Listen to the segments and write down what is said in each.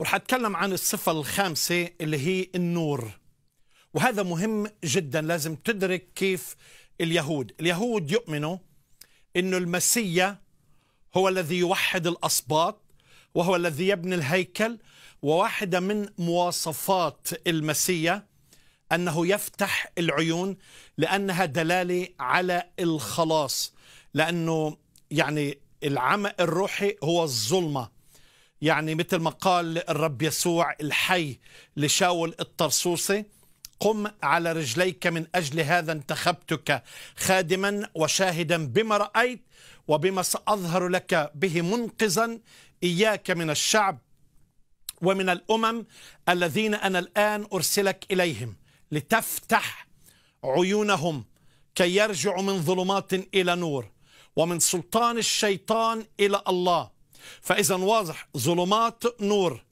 ورح أتكلم عن الصفة الخامسة اللي هي النور وهذا مهم جدا لازم تدرك كيف اليهود اليهود يؤمنوا أن المسيا هو الذي يوحد الأصباط وهو الذي يبني الهيكل وواحدة من مواصفات المسيا أنه يفتح العيون لأنها دلالة على الخلاص لأنه يعني العمى الروحي هو الظلمة يعني مثل ما قال الرب يسوع الحي لشاول الطرسوسي قم على رجليك من أجل هذا انتخبتك خادما وشاهدا بما رأيت وبما سأظهر لك به منقذا إياك من الشعب ومن الأمم الذين أنا الآن أرسلك إليهم لتفتح عيونهم كي يرجعوا من ظلمات إلى نور ومن سلطان الشيطان إلى الله فإذا واضح ظلمات نور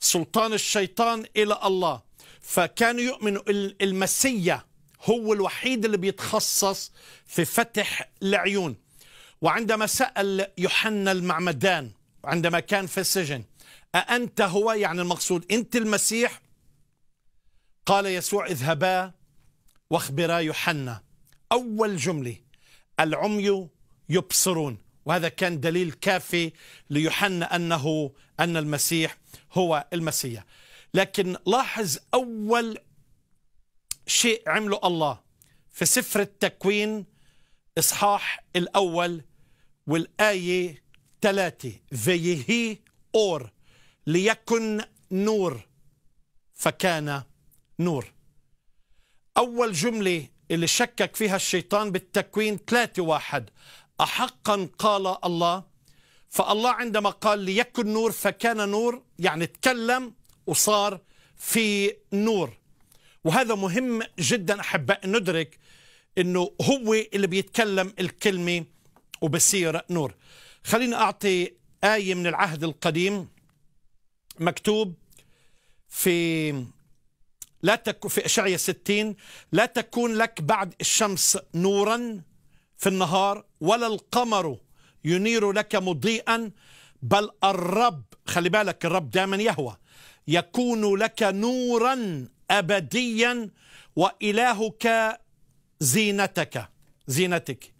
سلطان الشيطان إلى الله فكانوا يؤمنوا المسيا هو الوحيد اللي بيتخصص في فتح العيون وعندما سأل يوحنا المعمدان عندما كان في السجن أأنت هو يعني المقصود أنت المسيح قال يسوع اذهبا واخبرا يوحنا أول جملة العمي يبصرون وهذا كان دليل كافي ليوحنا أنه أن المسيح هو المسيح لكن لاحظ أول شيء عمله الله في سفر التكوين إصحاح الأول والآية ثلاثة فيهي أور ليكن نور فكان نور أول جملة اللي شكك فيها الشيطان بالتكوين ثلاثة واحد أحقا قال الله فالله عندما قال ليكن نور فكان نور يعني تكلم وصار في نور وهذا مهم جدا أحباء ندرك أنه هو اللي بيتكلم الكلمة وبصير نور خليني أعطي آية من العهد القديم مكتوب في لا تك في إشعيا 60 لا تكون لك بعد الشمس نورا في النهار ولا القمر ينير لك مضيئا بل الرب خلي بالك الرب دائما يهوى يكون لك نورا أبديا وإلهك زينتك زينتك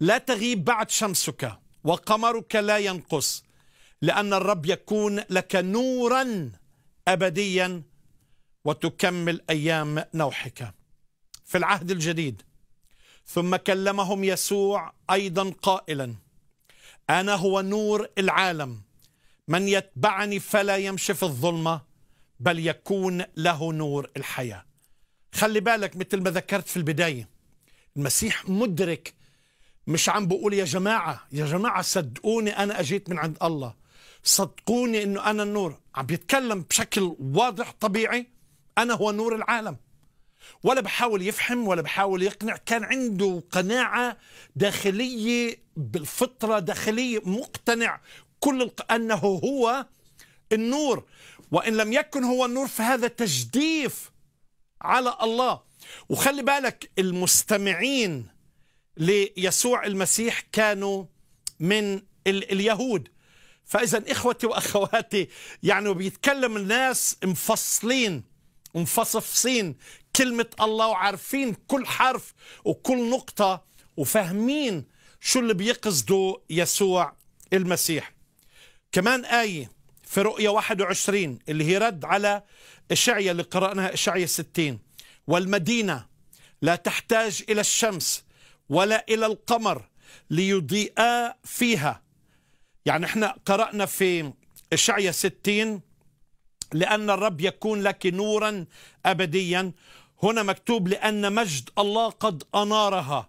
لا تغيب بعد شمسك وقمرك لا ينقص لأن الرب يكون لك نورا أبديا وتكمل أيام نوحك في العهد الجديد ثم كلمهم يسوع ايضا قائلا انا هو نور العالم من يتبعني فلا يمشي في الظلمه بل يكون له نور الحياه خلي بالك مثل ما ذكرت في البدايه المسيح مدرك مش عم بقول يا جماعه يا جماعه صدقوني انا اجيت من عند الله صدقوني انه انا النور عم بيتكلم بشكل واضح طبيعي انا هو نور العالم ولا بحاول يفهم ولا بحاول يقنع كان عنده قناعة داخلية بالفطرة داخلية مقتنع كل الق... أنه هو النور وإن لم يكن هو النور فهذا تجديف على الله وخلي بالك المستمعين ليسوع المسيح كانوا من ال... اليهود فإذا إخوتي وأخواتي يعني بيتكلم الناس مفصلين ومفصفصين كلمة الله وعارفين كل حرف وكل نقطة وفاهمين شو اللي بيقصده يسوع المسيح كمان آية في رؤية 21 اللي هي رد على إشعيا اللي قرأناها إشعيا 60 والمدينة لا تحتاج إلى الشمس ولا إلى القمر ليضيئا فيها يعني احنا قرأنا في إشعيا 60 لأن الرب يكون لك نورا أبديا هنا مكتوب لأن مجد الله قد أنارها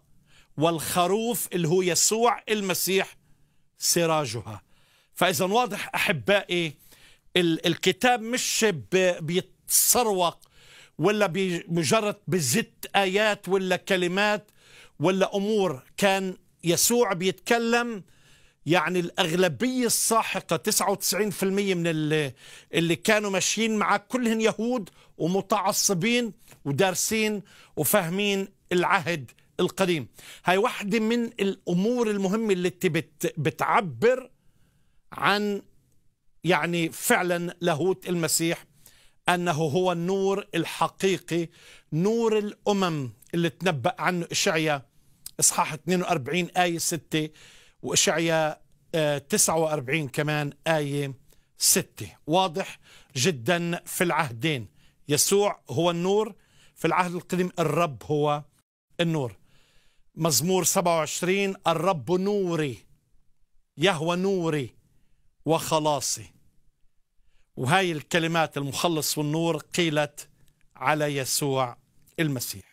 والخروف اللي هو يسوع المسيح سراجها فإذا واضح أحبائي الكتاب مش بيتسروق ولا بمجرد بزت آيات ولا كلمات ولا أمور كان يسوع بيتكلم يعني الأغلبية الساحقة 99% من اللي, كانوا ماشيين معك كلهم يهود ومتعصبين ودارسين وفاهمين العهد القديم هاي واحدة من الأمور المهمة اللي بت بتعبر عن يعني فعلا لاهوت المسيح أنه هو النور الحقيقي نور الأمم اللي تنبأ عنه إشعيا إصحاح 42 آية 6 وإشعيا 49 آه، كمان آية 6 واضح جدا في العهدين يسوع هو النور في العهد القديم الرب هو النور مزمور 27 الرب نوري يهوى نوري وخلاصي وهاي الكلمات المخلص والنور قيلت على يسوع المسيح